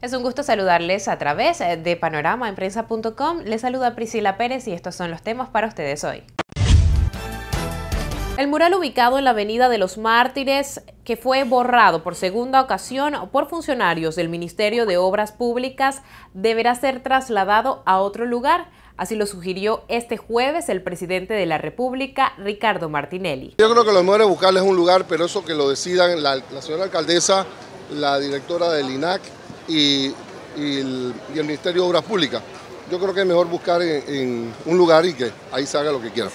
Es un gusto saludarles a través eh, de PanoramaEmpresa.com. Les saluda Priscila Pérez y estos son los temas para ustedes hoy. El mural ubicado en la Avenida de los Mártires, que fue borrado por segunda ocasión por funcionarios del Ministerio de Obras Públicas, deberá ser trasladado a otro lugar. Así lo sugirió este jueves el presidente de la República, Ricardo Martinelli. Yo creo que lo mejor es buscarles un lugar, pero eso que lo decidan la señora alcaldesa, la directora del INAC, y, el, Ministerio de Obras Públicas. Yo creo que es mejor buscar en, un lugar y que ahí se haga lo que quiera.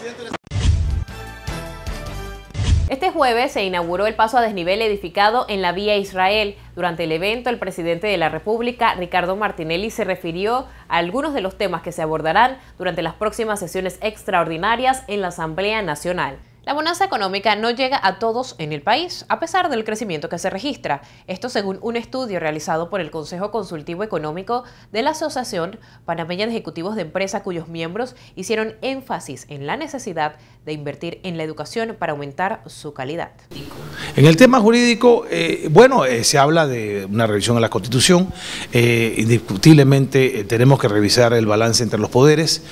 Este jueves se inauguró el paso a desnivel edificado en la vía Israel. Durante el evento, el presidente de la República, Ricardo Martinelli, se refirió a algunos de los temas que se abordarán durante las próximas sesiones extraordinarias en la Asamblea Nacional. La bonanza económica no llega a todos en el país, a pesar del crecimiento que se registra. Esto según un estudio realizado por el Consejo Consultivo Económico de la Asociación Panameña de Ejecutivos de Empresa, cuyos miembros hicieron énfasis en la necesidad de invertir en la educación para aumentar su calidad. En el tema jurídico, eh, bueno, eh, se habla de una revisión a la Constitución. Eh, indiscutiblemente tenemos que revisar el balance entre los poderes,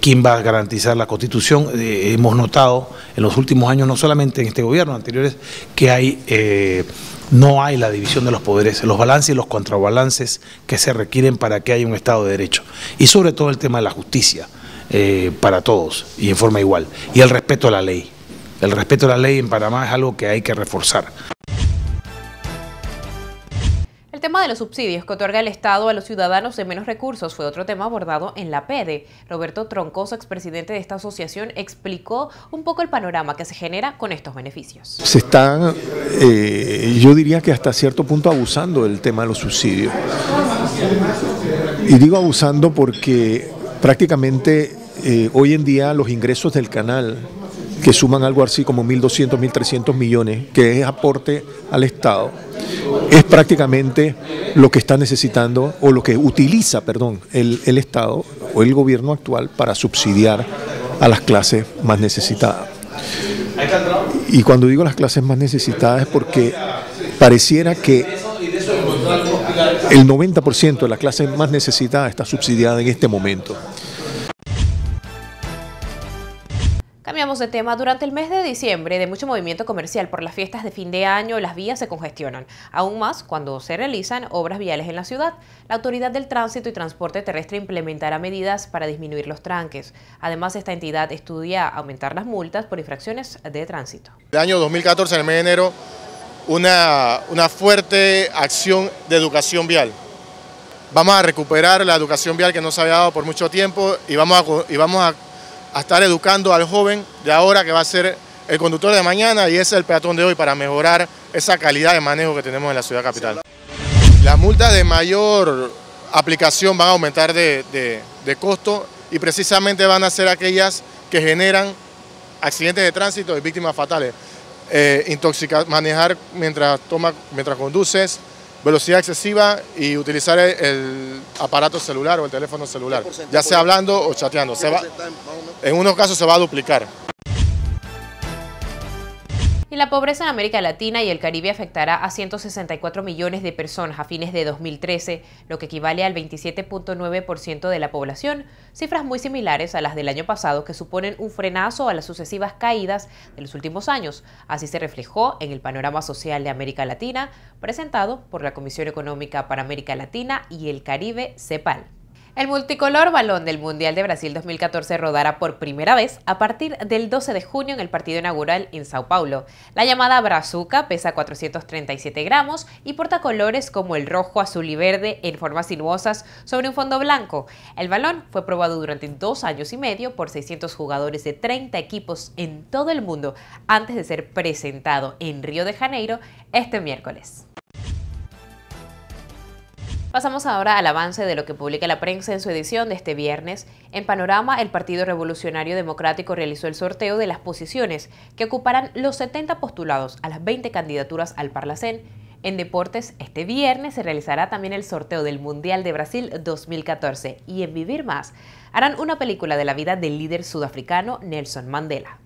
quién va a garantizar la Constitución. hemos notado en los últimos años, no solamente en este gobierno, anteriores, que hay, eh, no hay la división de los poderes, los balances y los contrabalances que se requieren para que haya un Estado de Derecho. Y sobre todo el tema de la justicia eh, para todos y en forma igual. Y el respeto a la ley. El respeto a la ley en Panamá es algo que hay que reforzar. El tema de los subsidios que otorga el Estado a los ciudadanos de menos recursos fue otro tema abordado en la PEDE. E. Roberto Troncoso, expresidente de esta asociación, explicó un poco el panorama que se genera con estos beneficios. Se están, eh, yo diría que hasta cierto punto abusando del tema de los subsidios. Y digo abusando porque prácticamente eh, hoy en día los ingresos del canal que suman algo así como 1.200, 1.300 millones, que es aporte al Estado, es prácticamente lo que está necesitando o lo que utiliza, perdón, el, el Estado o el gobierno actual para subsidiar a las clases más necesitadas. Y cuando digo las clases más necesitadas es porque pareciera que el 90% de la clase más necesitada está subsidiada en este momento. Cambiamos de tema. Durante el mes de diciembre, de mucho movimiento comercial por las fiestas de fin de año, las vías se congestionan. Aún más cuando se realizan obras viales en la ciudad. La Autoridad del Tránsito y Transporte Terrestre implementará medidas para disminuir los tranques. Además, esta entidad estudia aumentar las multas por infracciones de tránsito. El año 2014, en el mes de enero, una, una fuerte acción de educación vial. Vamos a recuperar la educación vial que no se había dado por mucho tiempo y vamos y vamos a a estar educando al joven de ahora que va a ser el conductor de mañana y ese es el peatón de hoy para mejorar esa calidad de manejo que tenemos en la ciudad capital. Las multas de mayor aplicación van a aumentar de, costo y precisamente van a ser aquellas que generan accidentes de tránsito y víctimas fatales. Eh, intoxicar, manejar mientras, toma, mientras conduces, velocidad excesiva y utilizar el, aparato celular o el teléfono celular, ya sea hablando o chateando. Se va, en unos casos se va a duplicar y la pobreza en América Latina y el Caribe afectará a 164 millones de personas a fines de 2013, lo que equivale al 27.9% de la población, cifras muy similares a las del año pasado que suponen un frenazo a las sucesivas caídas de los últimos años. Así se reflejó en el panorama social de América Latina presentado por la Comisión Económica para América Latina y el Caribe, CEPAL. El multicolor balón del Mundial de Brasil 2014 rodará por primera vez a partir del 12 de junio en el partido inaugural en Sao Paulo. La llamada Brazuca pesa 437 gramos y porta colores como el rojo, azul y verde en formas sinuosas sobre un fondo blanco. El balón fue probado durante dos años y medio por 600 jugadores de 30 equipos en todo el mundo antes de ser presentado en Río de Janeiro este miércoles. Pasamos ahora al avance de lo que publica la prensa en su edición de este viernes. En Panorama, el Partido Revolucionario Democrático realizó el sorteo de las posiciones que ocuparán los 70 postulados a las 20 candidaturas al Parlacén. En deportes, este viernes se realizará también el sorteo del Mundial de Brasil 2014 y en Vivir Más harán una película de la vida del líder sudafricano Nelson Mandela.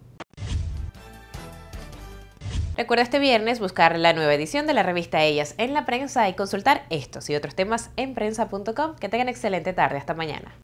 Recuerda este viernes buscar la nueva edición de la revista Ellas en la prensa y consultar estos y otros temas en prensa.com. Que tengan excelente tarde. Hasta mañana.